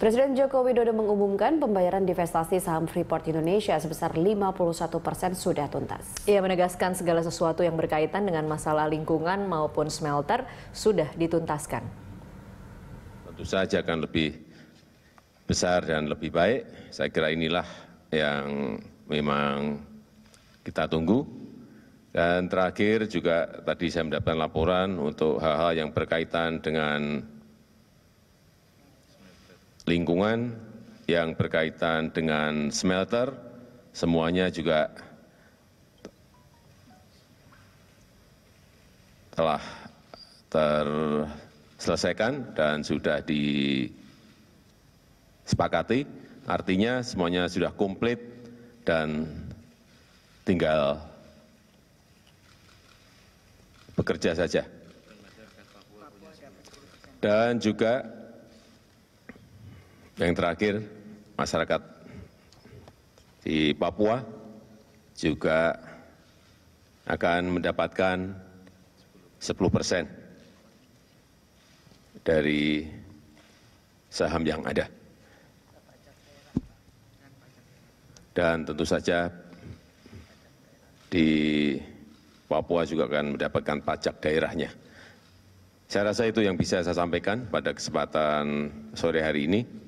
Presiden Joko Widodo mengumumkan pembayaran divestasi saham Freeport Indonesia sebesar 51 persen sudah tuntas. Ia menegaskan segala sesuatu yang berkaitan dengan masalah lingkungan maupun smelter sudah dituntaskan. Tentu saja akan lebih besar dan lebih baik. Saya kira inilah yang memang kita tunggu. Dan terakhir juga tadi saya mendapatkan laporan untuk hal-hal yang berkaitan dengan lingkungan yang berkaitan dengan smelter semuanya juga telah terselesaikan dan sudah disepakati, artinya semuanya sudah komplit dan tinggal bekerja saja. Dan juga yang terakhir masyarakat di papua juga akan mendapatkan sepuluh persen dari saham yang ada. Dan tentu saja di Papua juga akan mendapatkan pajak daerahnya. Saya rasa itu yang bisa saya sampaikan pada kesempatan sore hari ini.